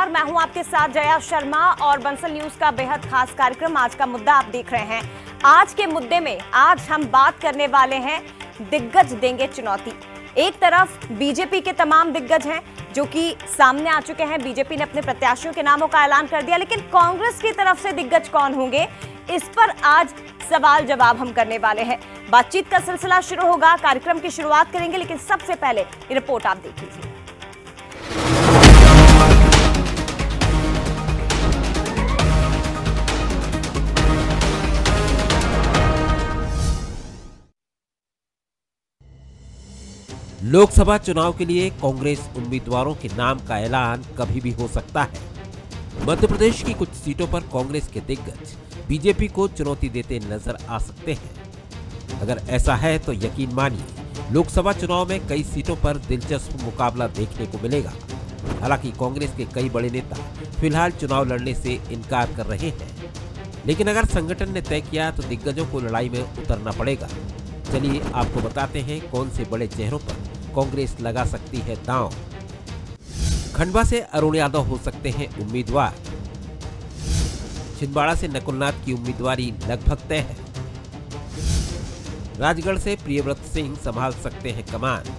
नमस्कार मैं हूं आपके साथ जया शर्मा और बंसल न्यूज का बेहद खास कार्यक्रम आज का मुद्दा आप देख रहे हैं आज के मुद्दे में आज हम बात करने वाले हैं दिग्गज देंगे चुनौती एक तरफ बीजेपी के तमाम दिग्गज हैं जो कि सामने आ चुके हैं बीजेपी ने अपने प्रत्याशियों के नामों का ऐलान कर दिया लेकिन कांग्रेस की तरफ से दिग्गज कौन होंगे इस पर आज सवाल जवाब हम करने वाले हैं बातचीत का सिलसिला शुरू होगा कार्यक्रम की शुरुआत करेंगे लेकिन सबसे पहले रिपोर्ट आप देख लीजिए लोकसभा चुनाव के लिए कांग्रेस उम्मीदवारों के नाम का ऐलान कभी भी हो सकता है मध्य प्रदेश की कुछ सीटों पर कांग्रेस के दिग्गज बीजेपी को चुनौती देते नजर आ सकते हैं अगर ऐसा है तो यकीन मानिए लोकसभा चुनाव में कई सीटों पर दिलचस्प मुकाबला देखने को मिलेगा हालांकि कांग्रेस के कई बड़े नेता फिलहाल चुनाव लड़ने से इनकार कर रहे हैं लेकिन अगर संगठन ने तय किया तो दिग्गजों को लड़ाई में उतरना पड़ेगा चलिए आपको बताते हैं कौन से बड़े चेहरों पर कांग्रेस लगा सकती है दांव खंडवा से अरुण यादव हो सकते हैं उम्मीदवार छिंदवाड़ा से नकुलनाथ की उम्मीदवारी लगभग तय है राजगढ़ से प्रियव्रत सिंह संभाल सकते हैं कमान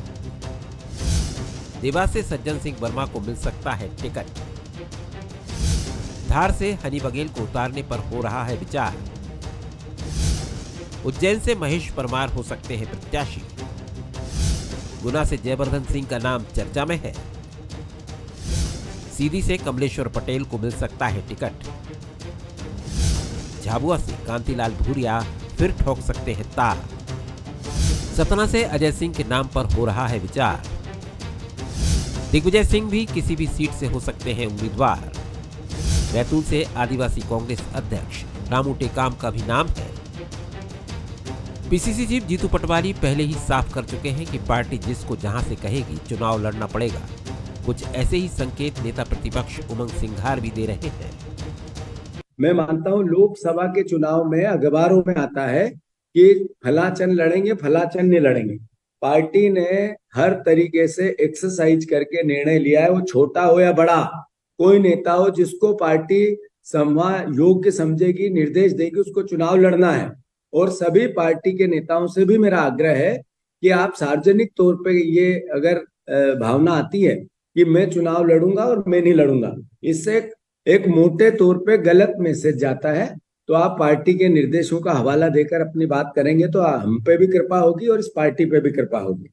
देवास से सज्जन सिंह वर्मा को मिल सकता है टिकट धार से हनी बघेल को उतारने पर हो रहा है विचार उज्जैन से महेश परमार हो सकते हैं प्रत्याशी गुना से जयवर्धन सिंह का नाम चर्चा में है सीधी से कमलेश्वर पटेल को मिल सकता है टिकट झाबुआ से कांतिलाल भूरिया फिर ठोक सकते हैं तार सतना से अजय सिंह के नाम पर हो रहा है विचार दिग्विजय सिंह भी किसी भी सीट से हो सकते हैं उम्मीदवार बैतूल से आदिवासी कांग्रेस अध्यक्ष रामू टेकाम का भी नाम है पीसीसी चीफ जीतू पटवारी पहले ही साफ कर चुके हैं कि पार्टी जिसको जहां से कहेगी चुनाव लड़ना पड़ेगा कुछ ऐसे ही संकेत नेता प्रतिपक्ष उमंग सिंघार भी दे रहे हैं मैं मानता हूं लोकसभा के चुनाव में अखबारों में आता है कि फलाचन लड़ेंगे फलाचन नहीं लड़ेंगे पार्टी ने हर तरीके से एक्सरसाइज करके निर्णय लिया है वो छोटा हो या बड़ा कोई नेता हो जिसको पार्टी संवा योग्य समझेगी निर्देश देगी उसको चुनाव लड़ना है और सभी पार्टी के नेताओं से भी मेरा आग्रह है कि आप सार्वजनिक तौर पे ये अगर भावना आती है कि मैं चुनाव लड़ूंगा और मैं नहीं लड़ूंगा इससे एक, मोटे तौर पे गलत मैसेज जाता है तो आप पार्टी के निर्देशों का हवाला देकर अपनी बात करेंगे तो हम पे भी कृपा होगी और इस पार्टी पे भी कृपा होगी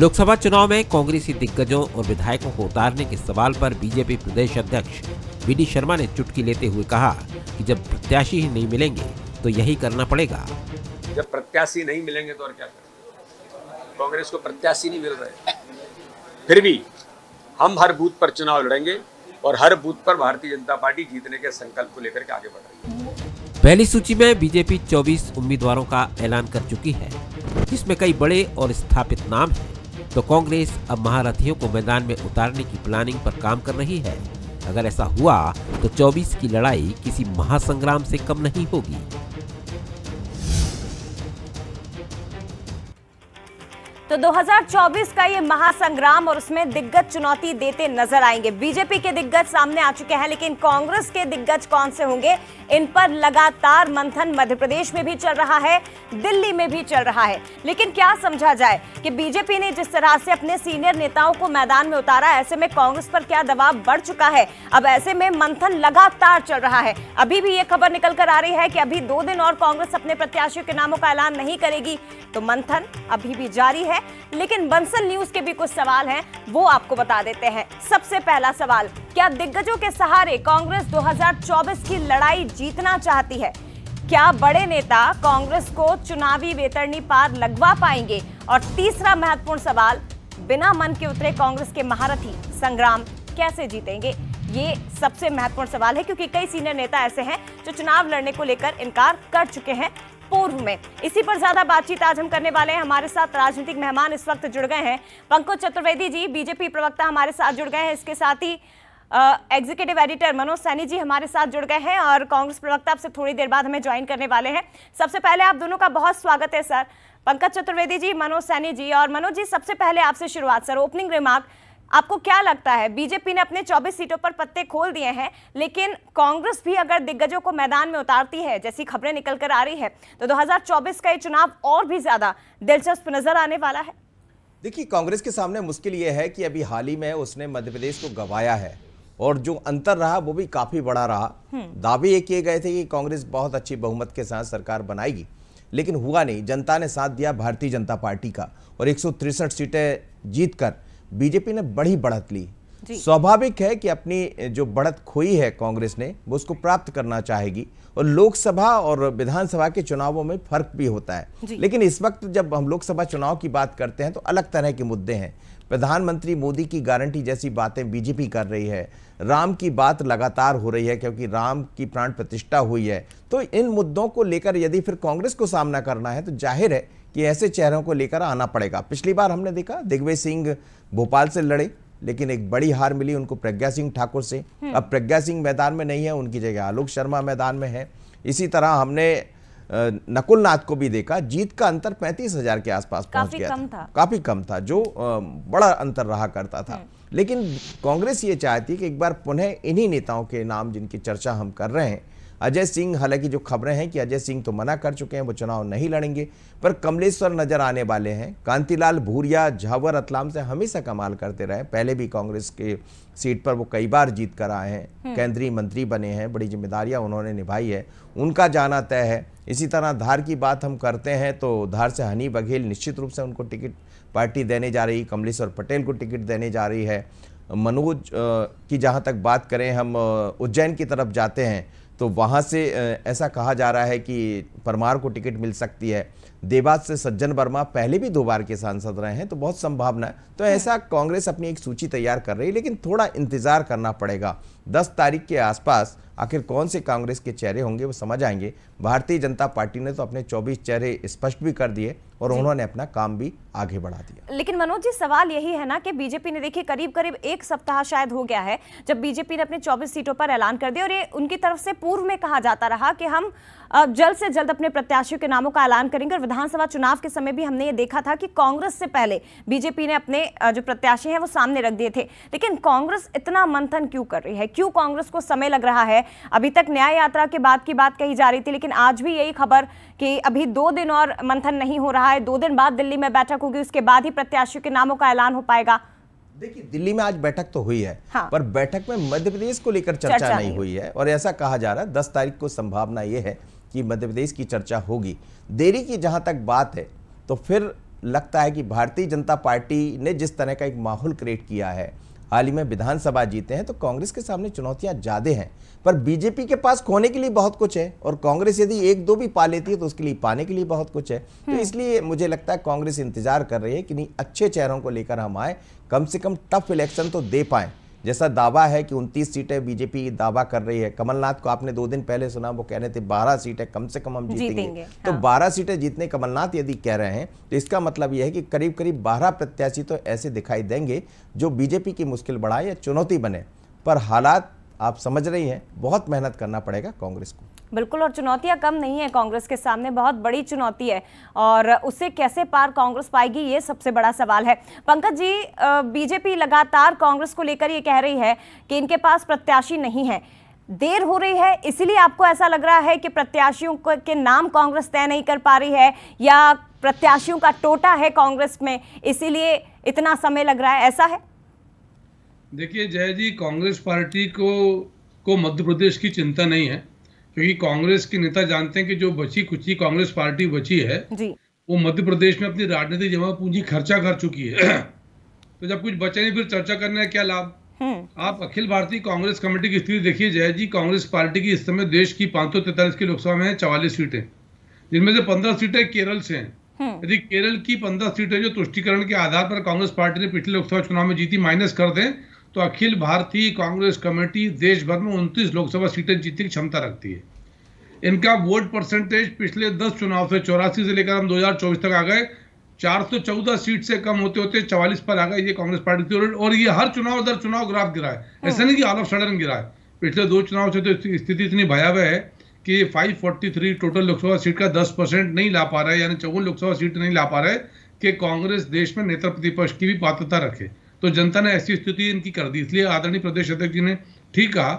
लोकसभा चुनाव में कांग्रेसी दिग्गजों और विधायकों को उतारने के सवाल पर बीजेपी प्रदेश अध्यक्ष बीडी शर्मा ने चुटकी लेते हुए कहा कि जब प्रत्याशी ही नहीं मिलेंगे तो यही करना पड़ेगा जब प्रत्याशी नहीं मिलेंगे तो और क्या कांग्रेस को प्रत्याशी नहीं मिल रहे फिर भी हम हर बूथ पर चुनाव लड़ेंगे और हर बूथ पर भारतीय जनता पार्टी जीतने के संकल्प को लेकर के आगे बढ़ रही है पहली सूची में बीजेपी 24 उम्मीदवारों का ऐलान कर चुकी है जिसमें कई बड़े और स्थापित नाम हैं तो कांग्रेस अब महारथियों को मैदान में उतारने की प्लानिंग पर काम कर रही है अगर ऐसा हुआ तो 24 की लड़ाई किसी महासंग्राम से कम नहीं होगी तो 2024 का ये महासंग्राम और उसमें दिग्गज चुनौती देते नजर आएंगे बीजेपी के दिग्गज सामने आ चुके हैं लेकिन कांग्रेस के दिग्गज कौन से होंगे इन पर लगातार मंथन मध्य प्रदेश में भी चल रहा है दिल्ली में भी चल रहा है लेकिन क्या समझा जाए कि बीजेपी ने जिस तरह से अपने सीनियर नेताओं को मैदान में उतारा ऐसे में कांग्रेस पर क्या दबाव बढ़ चुका है अब ऐसे में मंथन लगातार चल रहा है अभी भी ये खबर निकल कर आ रही है कि अभी दो दिन और कांग्रेस अपने प्रत्याशियों के नामों का ऐलान नहीं करेगी तो मंथन अभी भी जारी है है लेकिन बंसल न्यूज के भी कुछ सवाल हैं वो आपको बता देते हैं सबसे पहला सवाल क्या दिग्गजों के सहारे कांग्रेस 2024 की लड़ाई जीतना चाहती है क्या बड़े नेता कांग्रेस को चुनावी वेतरणी पार लगवा पाएंगे और तीसरा महत्वपूर्ण सवाल बिना मन के उतरे कांग्रेस के महारथी संग्राम कैसे जीतेंगे ये सबसे महत्वपूर्ण सवाल है क्योंकि कई सीनियर नेता ऐसे हैं जो चुनाव लड़ने को लेकर इनकार कर चुके हैं पूर्व में इसी पर ज्यादा बातचीत आज हम करने वाले हैं हमारे साथ राजनीतिक मेहमान इस वक्त जुड़ गए हैं पंकज चतुर्वेदी जी बीजेपी प्रवक्ता हमारे साथ जुड़ गए हैं इसके साथ ही एग्जीक्यूटिव एडिटर मनोज सैनी जी हमारे साथ जुड़ गए हैं और कांग्रेस प्रवक्ता आपसे थोड़ी देर बाद हमें ज्वाइन करने वाले हैं सबसे पहले आप दोनों का बहुत स्वागत है सर पंकज चतुर्वेदी जी मनोज सैनी जी और मनोज जी सबसे पहले आपसे शुरुआत सर ओपनिंग रिमार्क आपको क्या लगता है बीजेपी ने अपने 24 सीटों पर पत्ते खोल दिए हैं लेकिन कांग्रेस भी अगर दिग्गजों को मैदान में उतारती है जैसी खबरें निकल कर आ रही है तो 2024 का ये चुनाव और भी ज्यादा दिलचस्प नजर आने वाला है देखिए कांग्रेस के सामने मुश्किल ये है कि अभी हाल ही में उसने मध्य प्रदेश को गवाया है और जो अंतर रहा वो भी काफी बड़ा रहा हम्म। दावे ये किए गए थे कि कांग्रेस बहुत अच्छी बहुमत के साथ सरकार बनाएगी लेकिन हुआ नहीं जनता ने साथ दिया भारतीय जनता पार्टी का और एक सीटें जीतकर बीजेपी ने बड़ी बढ़त ली स्वाभाविक है कि अपनी जो बढ़त खोई है कांग्रेस ने वो उसको प्राप्त करना चाहेगी और लोकसभा और विधानसभा के चुनावों में फर्क भी होता है लेकिन इस वक्त जब हम लोकसभा चुनाव की बात करते हैं तो अलग तरह के मुद्दे हैं प्रधानमंत्री मोदी की गारंटी जैसी बातें बीजेपी कर रही है राम की बात लगातार हो रही है क्योंकि राम की प्राण प्रतिष्ठा हुई है तो इन मुद्दों को लेकर यदि फिर कांग्रेस को सामना करना है तो जाहिर है कि ऐसे चेहरों को लेकर आना पड़ेगा पिछली बार हमने देखा दिग्विजय सिंह भोपाल से लड़े लेकिन एक बड़ी हार मिली उनको प्रज्ञा सिंह ठाकुर से हम्म। अब प्रज्ञा सिंह मैदान में नहीं है उनकी जगह आलोक शर्मा मैदान में है इसी तरह हमने नकुलनाथ को भी देखा जीत का अंतर पैंतीस हजार के आसपास पहुंच गया कम था काफी कम था जो बड़ा अंतर रहा करता था हम्म। लेकिन कांग्रेस ये चाहती कि एक बार पुनः इन्हीं नेताओं के नाम जिनकी चर्चा हम कर रहे हैं अजय सिंह हालांकि जो खबरें हैं कि अजय सिंह तो मना कर चुके हैं वो चुनाव नहीं लड़ेंगे पर कमलेश्वर नजर आने वाले हैं कांतिलाल भूरिया झावर अतलाम से हमेशा कमाल करते रहे पहले भी कांग्रेस के सीट पर वो कई बार जीत कर आए हैं हम्म। केंद्रीय मंत्री बने हैं बड़ी जिम्मेदारियां उन्होंने निभाई है उनका जाना तय है इसी तरह धार की बात हम करते हैं तो धार से हनी बघेल निश्चित रूप से उनको टिकट पार्टी देने जा रही कमलेश्वर पटेल को टिकट देने जा रही है मनोज की जहाँ तक बात करें हम उज्जैन की तरफ जाते हैं तो वहाँ से ऐसा कहा जा रहा है कि परमार को टिकट मिल सकती है देवास से सज्जन वर्मा पहले भी दो बार के सांसद रहे हैं तो बहुत संभावना है तो हाँ। ऐसा कांग्रेस अपनी एक सूची तैयार कर रही है लेकिन थोड़ा इंतज़ार करना पड़ेगा दस तारीख के आसपास आखिर कौन से कांग्रेस के चेहरे होंगे वो समझ आएंगे भारतीय जनता पार्टी ने तो अपने 24 चेहरे स्पष्ट भी कर दिए और उन्होंने अपना काम भी आगे बढ़ा दिया लेकिन मनोज जी सवाल यही है ना कि बीजेपी ने देखिए करीब करीब एक सप्ताह शायद हो गया है जब बीजेपी ने अपने 24 सीटों पर ऐलान कर दिया और ये उनकी तरफ से पूर्व में कहा जाता रहा कि हम जल्द से जल्द अपने प्रत्याशियों के नामों का ऐलान करेंगे और विधानसभा चुनाव के समय भी हमने ये देखा था कि कांग्रेस से पहले बीजेपी ने अपने जो प्रत्याशी है वो सामने रख दिए थे लेकिन कांग्रेस इतना मंथन क्यों कर रही है क्यों कांग्रेस को समय लग रहा है अभी तक न्याय यात्रा के बाद की बात कही जा रही थी लेकिन आज भी यही खबर कि अभी दो दिन और मंथन नहीं हो रहा है दो दिन बाद दिल्ली में बैठक होगी उसके बाद ही प्रत्याशियों के नामों का ऐलान हो पाएगा देखिए दिल्ली में आज बैठक तो हुई है हाँ। पर बैठक में मध्य प्रदेश को लेकर चर्चा, चर्चा नहीं हुई है और ऐसा कहा जा रहा है दस तारीख को संभावना यह है कि मध्य प्रदेश की चर्चा होगी देरी की जहां तक बात है तो फिर लगता है कि भारतीय जनता पार्टी ने जिस तरह का एक माहौल क्रिएट किया है हाल ही में विधानसभा जीते हैं तो कांग्रेस के सामने चुनौतियां ज़्यादा हैं पर बीजेपी के पास खोने के लिए बहुत कुछ है और कांग्रेस यदि एक दो भी पा लेती है तो उसके लिए पाने के लिए बहुत कुछ है तो हम्म। इसलिए मुझे लगता है कांग्रेस इंतजार कर रही है कि नहीं अच्छे चेहरों को लेकर हम आए कम से कम टफ इलेक्शन तो दे पाएं जैसा दावा है कि 29 सीटें बीजेपी दावा कर रही है कमलनाथ को आपने दो दिन पहले सुना वो कह रहे थे 12 सीटें कम से कम हम जीतेंगे, हाँ। तो 12 सीटें जीतने कमलनाथ यदि कह रहे हैं तो इसका मतलब यह है कि करीब करीब 12 प्रत्याशी तो ऐसे दिखाई देंगे जो बीजेपी की मुश्किल बढ़ाए या चुनौती बने पर हालात आप समझ रही हैं बहुत मेहनत करना पड़ेगा कांग्रेस को बिल्कुल और चुनौतियां कम नहीं है कांग्रेस के सामने बहुत बड़ी चुनौती है और उसे कैसे पार कांग्रेस पाएगी ये सबसे बड़ा सवाल है पंकज जी बीजेपी लगातार कांग्रेस को लेकर ये कह रही है कि इनके पास प्रत्याशी नहीं है देर हो रही है इसलिए आपको ऐसा लग रहा है कि प्रत्याशियों के नाम कांग्रेस तय नहीं कर पा रही है या प्रत्याशियों का टोटा है कांग्रेस में इसीलिए इतना समय लग रहा है ऐसा है देखिए जय जी कांग्रेस पार्टी को को मध्य प्रदेश की चिंता नहीं है क्योंकि कांग्रेस के नेता जानते हैं कि जो बची कुची कांग्रेस पार्टी बची है जी। वो मध्य प्रदेश में अपनी राजनीतिक जमा पूंजी खर्चा कर चुकी है तो जब कुछ बचे नहीं फिर चर्चा करने का क्या लाभ हम्म। आप अखिल भारतीय कांग्रेस कमेटी की स्थिति देखिए जय जी कांग्रेस पार्टी की इस समय देश की पांच सौ तैतालीस की लोकसभा में चवालीस सीटें जिनमें से पंद्रह सीटें केरल से हैं हम्म। यदि केरल की पंद्रह सीटें जो तुष्टिकरण के आधार पर कांग्रेस पार्टी ने पिछले लोकसभा चुनाव में जीती माइनस कर दें तो अखिल भारतीय कांग्रेस कमेटी देश भर में उनतीस लोकसभा सीटें जीतने की क्षमता रखती है इनका वोट परसेंटेज पिछले दस चुनाव से चौरासी से लेकर हम 2024 तक आ गए 414 सीट से कम होते होते 44 पर आ गए ये कांग्रेस पार्टी थी और ये हर चुनाव दर चुनाव ग्राफ गिरा है हाँ। ऐसा नहीं कि ऑल ऑफ सडन गिरा है पिछले दो चुनाव से तो स्थिति इतनी भयावह है कि 543 टोटल लोकसभा सीट का 10 परसेंट नहीं ला पा रहा है यानी चौवन लोकसभा सीट नहीं ला पा रहा है कि कांग्रेस देश में नेता प्रतिपक्ष की भी पात्रता रखे तो जनता ने ऐसी स्थिति इनकी कर दी इसलिए आदरणीय प्रदेश अध्यक्ष जी ने ठीक कहा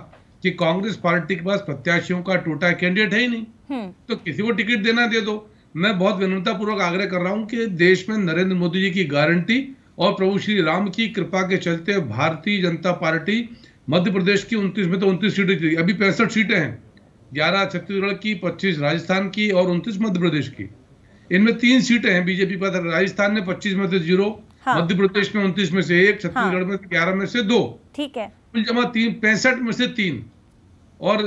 कि कांग्रेस पार्टी के पास प्रत्याशियों का टोटा कैंडिडेट है ही नहीं हम्म। तो किसी को टिकट देना दे दो मैं बहुत विनम्रतापूर्वक आग्रह कर रहा हूं कि देश में नरेंद्र मोदी जी की गारंटी और प्रभु श्री राम की कृपा के चलते भारतीय जनता पार्टी मध्य प्रदेश की उनतीस में तो उनतीस सीटें थी अभी पैंसठ सीटें हैं ग्यारह छत्तीसगढ़ की पच्चीस राजस्थान की और उनतीस मध्य प्रदेश की इनमें तीन सीटें हैं बीजेपी पर राजस्थान ने पच्चीस में से जीरो हाँ। मध्य प्रदेश में उनतीस में से एक छत्तीसगढ़ हाँ। में ग्यारह में से दो ठीक है कुल जमा तीन पैंसठ में से तीन और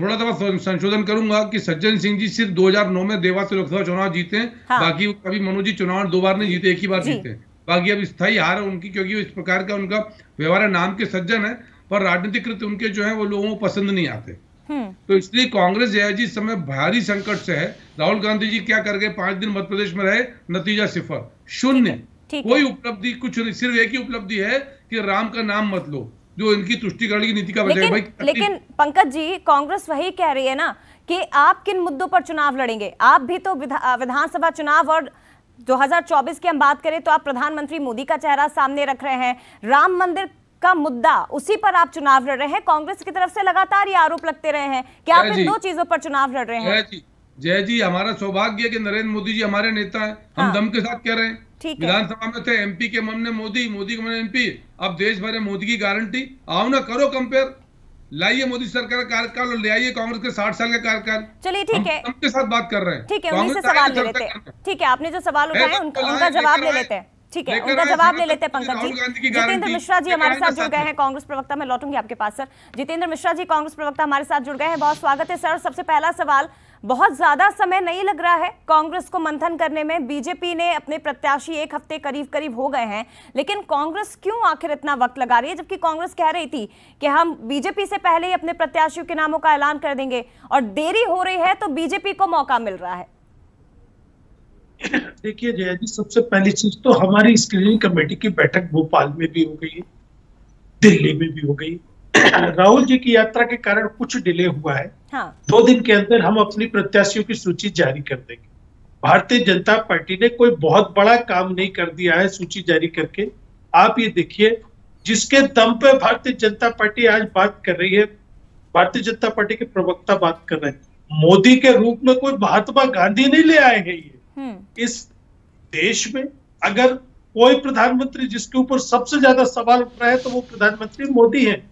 थोड़ा थोड़ा संशोधन करूंगा कि सज्जन सिंह जी सिर्फ 2009 में देवास से लोकसभा चुनाव जीते हैं हाँ। बाकी कभी मनोज जी चुनाव दो बार नहीं जीते एक ही बार जीते हैं बाकी अब स्थायी हार है उनकी क्योंकि इस प्रकार का उनका व्यवहार नाम के सज्जन है पर कृत्य उनके जो है वो लोगों को पसंद नहीं आते हम्म। तो इसलिए कांग्रेस जया जी समय भारी संकट से है राहुल गांधी जी क्या कर गए पांच दिन मध्य प्रदेश में रहे नतीजा सिफर शून्य कोई उपलब्धि कुछ नहीं सिर्फ एक ही उपलब्धि है कि राम का नाम मत लो जो इनकी तुष्टिकरण की नीति का लेकिन, भाई लेकिन पंकज जी कांग्रेस वही कह रही है ना कि आप किन मुद्दों पर चुनाव लड़ेंगे आप भी तो विधा, विधानसभा चुनाव और 2024 की हम बात करें तो आप प्रधानमंत्री मोदी का चेहरा सामने रख रहे हैं राम मंदिर का मुद्दा उसी पर आप चुनाव लड़ रहे हैं कांग्रेस की तरफ से लगातार ये आरोप लगते रहे हैं कि आप इन दो चीजों पर चुनाव लड़ रहे हैं जय जी हमारा सौभाग्य है कि नरेंद्र मोदी जी हमारे नेता हैं हम हाँ। दम के साथ कह रहे हैं विधानसभा में थे एमपी के मन ने मोदी मोदी के मन एमपी अब देश भर में मोदी की गारंटी आओ ना करो कंपेयर लाइए मोदी सरकार का कार्यकाल और ले आइए कांग्रेस के साठ साल का कार्यकाल चलिए ठीक है के साथ बात कर रहे हैं ठीक है उन्हीं से सवाल ले लेते हैं ठीक है आपने जो सवाल उठाए उनका जवाब ले लेते हैं ठीक है उनका जवाब ले लेते हैं पंकज जी जितेंद्र मिश्रा जी हमारे साथ जुड़ गए हैं कांग्रेस प्रवक्ता मैं लौटूंगी आपके पास सर जितेंद्र मिश्रा जी कांग्रेस प्रवक्ता हमारे साथ जुड़ गए हैं बहुत स्वागत है सर सबसे पहला सवाल बहुत ज़्यादा समय नहीं लग रहा है कांग्रेस को मंथन करने में बीजेपी ने अपने प्रत्याशी एक हफ्ते करीब करीब हो गए हैं लेकिन कांग्रेस क्यों आखिर इतना वक्त लगा रही है जबकि कांग्रेस कह रही थी कि हम बीजेपी से पहले ही अपने प्रत्याशियों के नामों का ऐलान कर देंगे और देरी हो रही है तो बीजेपी को मौका मिल रहा है देखिए जया जी सबसे पहली चीज तो हमारी स्क्रीनिंग कमेटी की बैठक भोपाल में भी हो गई दिल्ली में भी हो गई राहुल जी की यात्रा के कारण कुछ डिले हुआ है हाँ। दो दिन के अंदर हम अपनी प्रत्याशियों की सूची जारी कर देंगे भारतीय जनता पार्टी ने कोई बहुत बड़ा काम नहीं कर दिया है सूची जारी करके आप ये देखिए जिसके दम पे भारतीय जनता पार्टी आज बात कर रही है भारतीय जनता पार्टी के प्रवक्ता बात कर रहे हैं मोदी के रूप में कोई महात्मा गांधी नहीं ले आए हैं ये हम्म। इस देश में अगर कोई प्रधानमंत्री जिसके ऊपर सबसे ज्यादा सवाल उठ रहा है तो वो प्रधानमंत्री मोदी है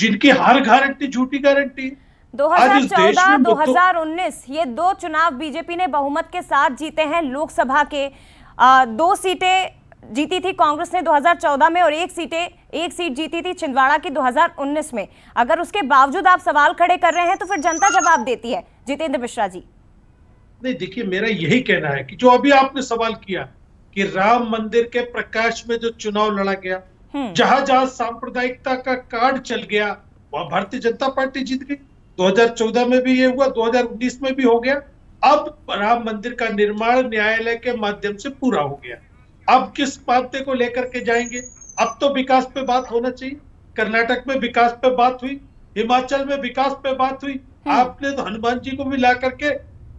जिनकी हर गारंटी झूठी गारंटी 2014-2019 ये दो चुनाव बीजेपी ने बहुमत के साथ जीते हैं लोकसभा के आ, दो सीटें जीती थी कांग्रेस ने 2014 में और एक सीटें एक सीट जीती थी छिंदवाड़ा की 2019 में अगर उसके बावजूद आप सवाल खड़े कर रहे हैं तो फिर जनता जवाब देती है जितेंद्र मिश्रा जी नहीं देखिए मेरा यही कहना है कि जो अभी आपने सवाल किया कि राम मंदिर के प्रकाश में जो चुनाव लड़ा गया हम्म। जहां जहां सांप्रदायिकता का कार्ड चल गया वहां भारतीय जनता पार्टी जीत गई 2014 में भी ये हुआ 2019 में भी हो गया अब राम मंदिर का निर्माण न्यायालय के माध्यम से पूरा हो गया अब किस पाते को लेकर के जाएंगे अब तो विकास पे बात होना चाहिए कर्नाटक में विकास पे बात हुई हिमाचल में विकास पे बात हुई हम्म। आपने तो हनुमान जी को भी ला करके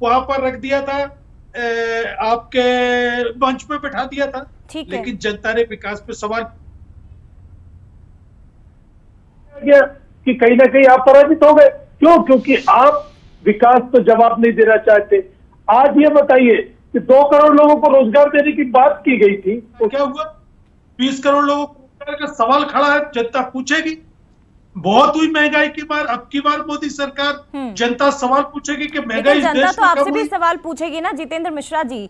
वहां पर रख दिया था ए, आपके मंच पे बैठा दिया था लेकिन जनता ने विकास पे सवाल गया कि कहीं ना कहीं आप पराजित हो गए क्यों क्योंकि आप विकास तो जवाब नहीं देना चाहते आज ये बताइए कि दो करोड़ लोगों को रोजगार देने की बात की गई थी तो क्या हुआ बीस करोड़ लोगों को रोजगार का सवाल खड़ा है जनता पूछेगी बहुत हुई महंगाई की बार अब की बार मोदी सरकार हम्म। जनता सवाल पूछेगी कि महंगाई जनता तो आपसे भी सवाल पूछेगी ना जितेंद्र मिश्रा जी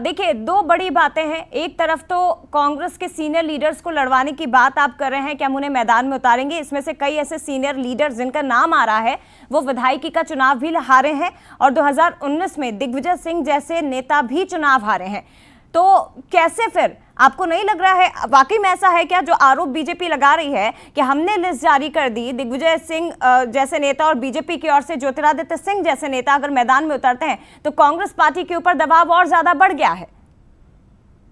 देखिए दो बड़ी बातें हैं एक तरफ तो कांग्रेस के सीनियर लीडर्स को लड़वाने की बात आप कर रहे हैं कि हम उन्हें मैदान में उतारेंगे इसमें से कई ऐसे सीनियर लीडर्स जिनका नाम आ रहा है वो विधायकी का चुनाव भी हारे हैं और दो में दिग्विजय सिंह जैसे नेता भी चुनाव हारे हैं तो कैसे फिर आपको नहीं लग रहा है वाकई में ऐसा है क्या जो आरोप बीजेपी लगा रही है कि हमने लिस्ट जारी कर दी दिग्विजय सिंह जैसे नेता और बीजेपी की ओर से ज्योतिरादित्य सिंह जैसे नेता अगर मैदान में उतरते हैं तो कांग्रेस पार्टी के ऊपर दबाव और ज्यादा बढ़ गया है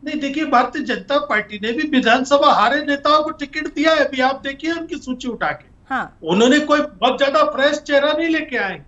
नहीं देखिए भारतीय जनता पार्टी ने भी विधानसभा हारे नेताओं को टिकट दिया है अभी आप देखिए उनकी सूची उठा के हाँ। उन्होंने कोई बहुत ज्यादा फ्रेश चेहरा नहीं लेके आए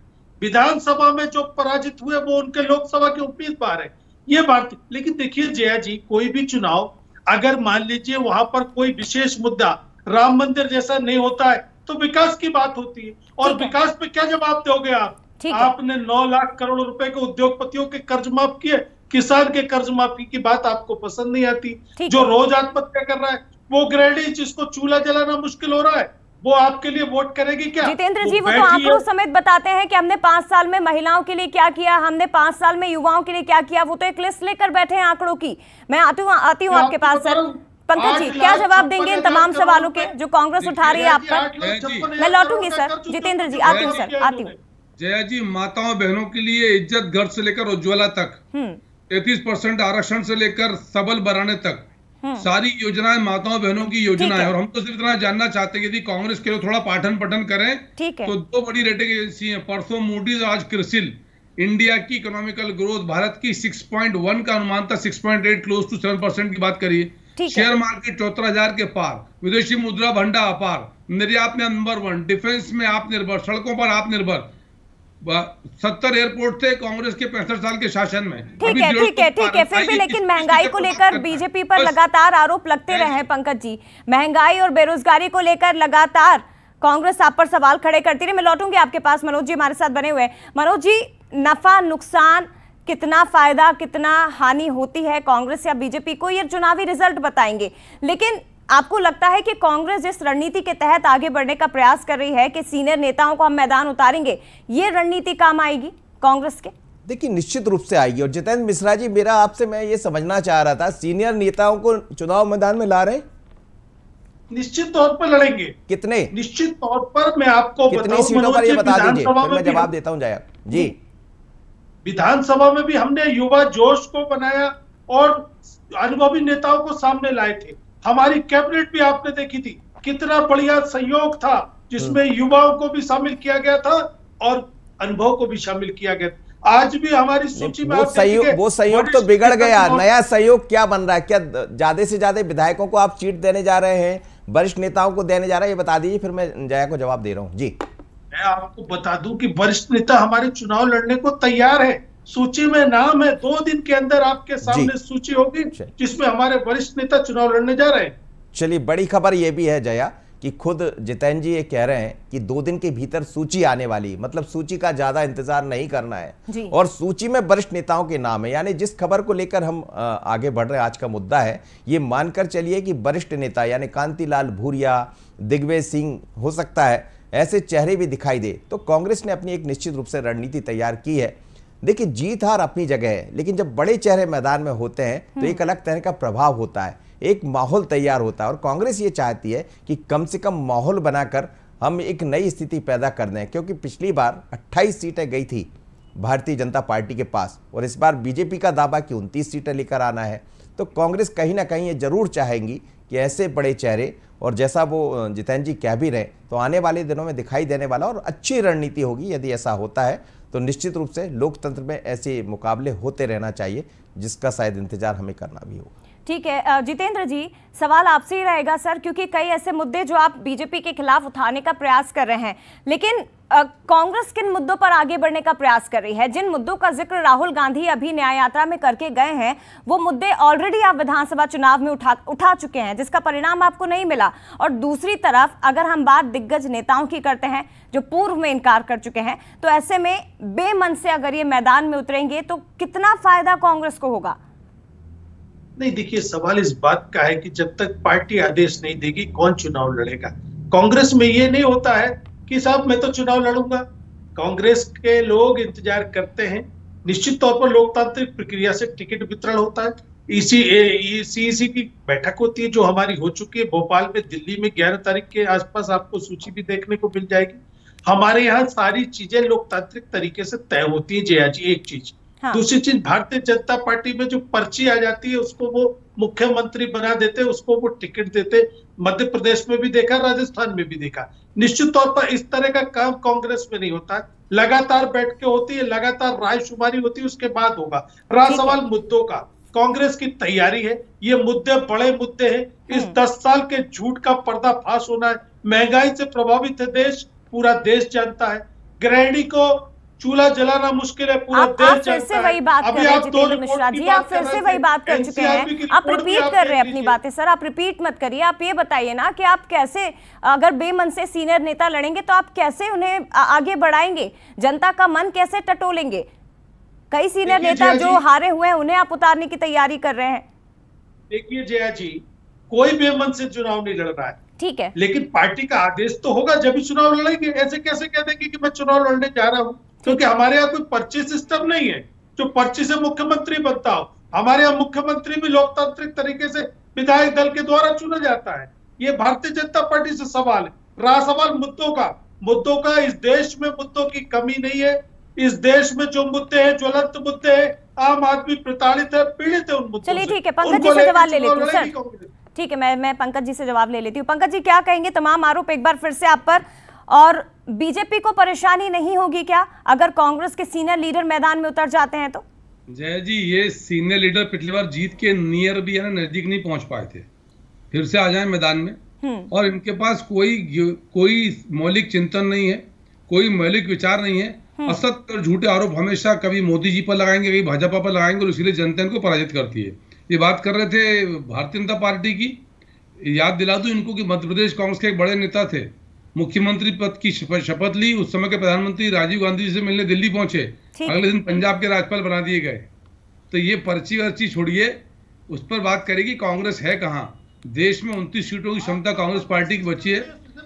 विधानसभा में जो पराजित हुए वो उनके लोकसभा के उम्मीदवार है ये बात लेकिन देखिए जया जी कोई भी चुनाव अगर मान लीजिए वहां पर कोई विशेष मुद्दा राम मंदिर जैसा नहीं होता है तो विकास की बात होती है और विकास पे क्या जवाब दोगे आप आपने नौ लाख करोड़ रुपए के उद्योगपतियों के कर्ज माफ किए किसान के कर्ज माफी की बात आपको पसंद नहीं आती जो रोज आत्महत्या कर रहा है वो ग्रेडी जिसको चूल्हा जलाना मुश्किल हो रहा है वो आपके लिए वोट करेगी क्या जितेंद्र जी वो तो आंकड़ों समेत बताते हैं कि हमने पांच साल में महिलाओं के लिए क्या किया हमने पांच साल में युवाओं के लिए क्या किया वो तो एक लिस्ट लेकर बैठे हैं आंकड़ों की मैं आती हूँ आती हूँ आपके पास सर मतलब पंकज जी क्या जवाब देंगे इन तमाम सवालों के जो कांग्रेस उठा रही है आप पर मैं लौटूंगी सर जितेंद्र जी आती हूँ सर आती हूँ जया जी माताओं बहनों के लिए इज्जत घर से लेकर उज्ज्वला तक हम्म। तैतीस परसेंट आरक्षण से लेकर सबल बनाने तक हम्म। सारी योजनाएं माताओं बहनों की योजना है और हम तो सिर्फ इतना जानना चाहते हैं यदि कांग्रेस के लोग थोड़ा पाठन पठन करें तो दो बड़ी रेटिंग एजेंसी है परसों मूडीज आज क्रिसिल इंडिया की इकोनॉमिकल ग्रोथ भारत की 6.1 का अनुमान था 6.8 क्लोज टू 7 परसेंट की बात करिए शेयर मार्केट चौथा हजार के पार विदेशी मुद्रा भंडा अपार निर्यात में नंबर वन डिफेंस में आप निर्भर सड़कों पर आप निर्भर सत्तर एयरपोर्ट थे कांग्रेस के पैंसठ साल के शासन में ठीक है ठीक है ठीक है फिर भी लेकिन महंगाई को लेकर बीजेपी पर लगातार आरोप लगते रहे पंकज जी महंगाई और बेरोजगारी को लेकर लगातार कांग्रेस आप पर सवाल खड़े करती रही मैं लौटूंगी आपके पास मनोज जी हमारे साथ बने हुए मनोज जी नफा नुकसान कितना फायदा कितना हानि होती है कांग्रेस या बीजेपी को ये चुनावी रिजल्ट बताएंगे लेकिन आपको लगता है कि कांग्रेस जिस रणनीति के तहत आगे बढ़ने का प्रयास कर रही है कि सीनियर नेताओं को हम मैदान उतारेंगे ये रणनीति काम आएगी कांग्रेस के देखिए निश्चित रूप से आएगी और जितेंद्र मिश्रा जी मेरा आपसे मैं ये समझना चाह रहा था सीनियर नेताओं को चुनाव मैदान में ला रहे निश्चित तौर पर लड़ेंगे कितने निश्चित तौर पर मैं आपको कितने सीटों पर बता दीजिए मैं जवाब देता हूँ जया जी विधानसभा में भी हमने युवा जोश को बनाया और अनुभवी नेताओं को सामने लाए थे हमारी कैबिनेट भी आपने देखी थी कितना बढ़िया सहयोग था जिसमें हम्म। युवाओं को भी शामिल किया गया था और अनुभव को भी शामिल किया गया आज भी हमारी सूची में वो सहयोग वो सहयोग तो बिगड़ गया नया सहयोग क्या बन रहा है क्या ज्यादा से ज्यादा विधायकों को आप चीट देने जा रहे हैं वरिष्ठ नेताओं को देने जा रहे हैं ये बता दीजिए फिर मैं जया को जवाब दे रहा हूँ जी मैं आपको बता दूं कि वरिष्ठ नेता हमारे चुनाव लड़ने को तैयार है सूची में नाम है दो दिन के अंदर आपके सामने सूची होगी जिसमें हमारे वरिष्ठ नेता चुनाव लड़ने जा रहे हैं चलिए बड़ी खबर यह भी है जया कि खुद जितेन जी ये कह रहे हैं कि दो दिन के भीतर सूची आने वाली मतलब सूची का ज्यादा इंतजार नहीं करना है और सूची में वरिष्ठ नेताओं के नाम है यानी जिस खबर को लेकर हम आगे बढ़ रहे हैं आज का मुद्दा है ये मानकर चलिए कि वरिष्ठ नेता यानी कांतिलाल भूरिया दिग्विजय सिंह हो सकता है ऐसे चेहरे भी दिखाई दे तो कांग्रेस ने अपनी एक निश्चित रूप से रणनीति तैयार की है देखिए जीत हार अपनी जगह है लेकिन जब बड़े चेहरे मैदान में होते हैं तो हम्म। एक अलग तरह का प्रभाव होता है एक माहौल तैयार होता है और कांग्रेस ये चाहती है कि कम से कम माहौल बनाकर हम एक नई स्थिति पैदा कर दें क्योंकि पिछली बार 28 सीटें गई थी भारतीय जनता पार्टी के पास और इस बार बीजेपी का दावा कि उनतीस सीटें लेकर आना है तो कांग्रेस कहीं ना कहीं ये जरूर चाहेंगी कि ऐसे बड़े चेहरे और जैसा वो जितेंद्र जी कह भी रहे तो आने वाले दिनों में दिखाई देने वाला और अच्छी रणनीति होगी यदि ऐसा होता है तो निश्चित रूप से लोकतंत्र में ऐसे मुकाबले होते रहना चाहिए जिसका शायद इंतजार हमें करना भी होगा ठीक है जितेंद्र जी सवाल आपसे ही रहेगा सर क्योंकि कई ऐसे मुद्दे जो आप बीजेपी के खिलाफ उठाने का प्रयास कर रहे हैं लेकिन कांग्रेस किन मुद्दों पर आगे बढ़ने का प्रयास कर रही है जिन मुद्दों का जिक्र राहुल गांधी अभी न्याय यात्रा में करके गए हैं वो मुद्दे ऑलरेडी आप विधानसभा चुनाव में उठा उठा चुके हैं जिसका परिणाम आपको नहीं मिला और दूसरी तरफ अगर हम बात दिग्गज नेताओं की करते हैं जो पूर्व में इनकार कर चुके हैं तो ऐसे में बेमन से अगर ये मैदान में उतरेंगे तो कितना फायदा कांग्रेस को होगा नहीं देखिए सवाल इस बात का है कि जब तक पार्टी आदेश नहीं देगी कौन चुनाव लड़ेगा कांग्रेस में ये नहीं होता है कि साहब मैं तो चुनाव लड़ूंगा कांग्रेस के लोग इंतजार करते हैं निश्चित तौर पर लोकतांत्रिक प्रक्रिया से टिकट वितरण होता है इसी ईसीसी की बैठक होती है जो हमारी हो चुकी है भोपाल में दिल्ली में ग्यारह तारीख के आसपास आपको सूची भी देखने को मिल जाएगी हमारे यहाँ सारी चीजें लोकतांत्रिक तरीके से तय होती है जया जी एक चीज़ हाँ। दूसरी चीज भारतीय जनता पार्टी में जो पर्ची आ जाती है उसको वो मुख्यमंत्री बना देते उसको वो टिकट देते मध्य प्रदेश में भी देखा राजस्थान में भी देखा निश्चित तौर पर इस तरह का काम कांग्रेस में नहीं होता लगातार बैठ के होती है लगातार रायशुमारी होती है उसके बाद होगा रहा सवाल मुद्दों का कांग्रेस की तैयारी है ये मुद्दे बड़े मुद्दे हैं हम्म। इस दस साल के झूठ का पर्दाफाश होना है महंगाई से प्रभावित है देश पूरा देश जानता है ग्रहणी को चूल्हा जलाना मुश्किल है पूरा आप, आप फिर से वही बात कर रहे हैं जितेंद्र मिश्रा जी आप फिर से वही बात कर चुके हैं आप रिपीट कर रहे हैं अपनी बातें सर आप रिपीट मत करिए आप ये बताइए ना कि आप कैसे अगर बेमन से सीनियर नेता लड़ेंगे तो आप कैसे उन्हें आगे बढ़ाएंगे जनता का मन कैसे टटोलेंगे कई सीनियर नेता जो हारे हुए हैं उन्हें आप उतारने की तैयारी कर रहे हैं देखिए जया जी कोई बेमन से चुनाव नहीं लड़ रहा है ठीक है लेकिन पार्टी का आदेश तो होगा जब भी चुनाव लड़ेंगे ऐसे कैसे कह देंगे कि मैं चुनाव लड़ने जा रहा हूँ क्योंकि हमारे यहाँ कोई पर्ची सिस्टम नहीं है जो पर्ची से मुख्यमंत्री बनता हो हमारे यहाँ मुख्यमंत्री भी लोकतांत्रिक तरीके से विधायक दल के द्वारा चुना जाता है ये भारतीय जनता पार्टी से सवाल है रहा सवाल मुद्दों का मुद्दों का इस देश में मुद्दों की कमी नहीं है इस देश में जो मुद्दे हैं ज्वलंत मुद्दे हैं आम आदमी प्रताड़ित है पीड़ित है उन मुद्दों चलिए ठीक है पंकज जी से जवाब ले लेती ठीक है मैं मैं पंकज जी से जवाब ले लेती हूँ पंकज जी क्या कहेंगे तमाम आरोप एक बार फिर से आप पर और बीजेपी को परेशानी नहीं होगी क्या अगर कांग्रेस के सीनियर लीडर मैदान में उतर जाते हैं तो जय जी ये सीनियर लीडर पिछली बार जीत के नियर भी है नजदीक नहीं पहुंच पाए थे फिर से आ जाए मैदान में हम्म। और इनके पास कोई कोई मौलिक चिंतन नहीं है कोई मौलिक विचार नहीं है हम्म। असत और झूठे आरोप हमेशा कभी मोदी जी पर लगाएंगे कभी भाजपा पर लगाएंगे और इसीलिए जनता इनको पराजित करती है ये बात कर रहे थे भारतीय जनता पार्टी की याद दिला दू इनको कि मध्य प्रदेश कांग्रेस के एक बड़े नेता थे मुख्यमंत्री पद की शपथ ली उस समय के प्रधानमंत्री राजीव गांधी जी से मिलने दिल्ली पहुंचे अगले दिन पंजाब के राज्यपाल बना दिए गए तो ये पर्ची वर्ची छोड़िए उस पर बात करेगी कांग्रेस है कहाँ देश में उनतीस सीटों की क्षमता कांग्रेस पार्टी की बची है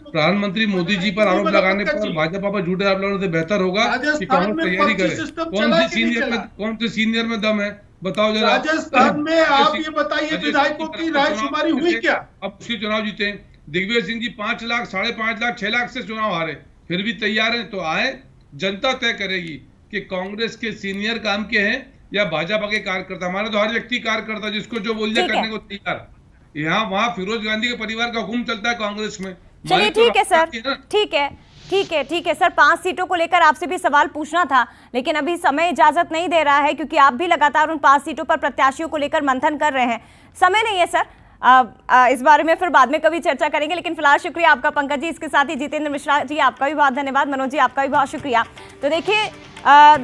प्रधानमंत्री मोदी जी पर आरोप लगाने पर भाजपा पर झूठे आरोप लगाने से बेहतर होगा कि कांग्रेस तैयारी करे कौन से सीनियर में कौन से सीनियर में दम है बताओ जरा राजस्थान में आप ये बताइए विधायकों की राय शुमारी हुई क्या अब उसके चुनाव जीते दिग्विजय सिंह जी पांच लाख साढ़े पांच लाख छह लाख से चुनाव हारे फिर भी तैयार हैं तो आए जनता तय करेगी कि कांग्रेस के सीनियर काम के हैं या भाजपा के कार्यकर्ता हमारा तो हर व्यक्ति कार्यकर्ता जिसको जो बोल करने को तैयार यहाँ वहाँ फिरोज गांधी के परिवार का हुक्म चलता है कांग्रेस में चलिए तो ठीक है सर ठीक है ठीक है ठीक है सर पांच सीटों को लेकर आपसे भी सवाल पूछना था लेकिन अभी समय इजाजत नहीं दे रहा है क्योंकि आप भी लगातार उन पांच सीटों पर प्रत्याशियों को लेकर मंथन कर रहे हैं समय नहीं है सर इस बारे में फिर बाद में कभी चर्चा करेंगे लेकिन फिलहाल शुक्रिया आपका पंकज जी इसके साथ ही जितेंद्र मिश्रा जी आपका भी बहुत धन्यवाद मनोज जी आपका भी बहुत शुक्रिया तो देखिए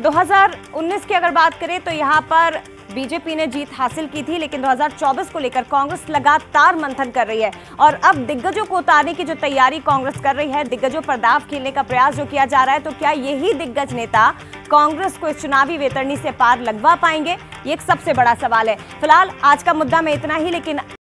2019 की अगर बात करें तो यहाँ पर बीजेपी ने जीत हासिल की थी लेकिन 2024 को लेकर कांग्रेस लगातार मंथन कर रही है और अब दिग्गजों को उतारने की जो तैयारी कांग्रेस कर रही है दिग्गजों पर दाव खेलने का प्रयास जो किया जा रहा है तो क्या यही दिग्गज नेता कांग्रेस को इस चुनावी वेतरणी से पार लगवा पाएंगे ये एक सबसे बड़ा सवाल है फिलहाल आज का मुद्दा में इतना ही लेकिन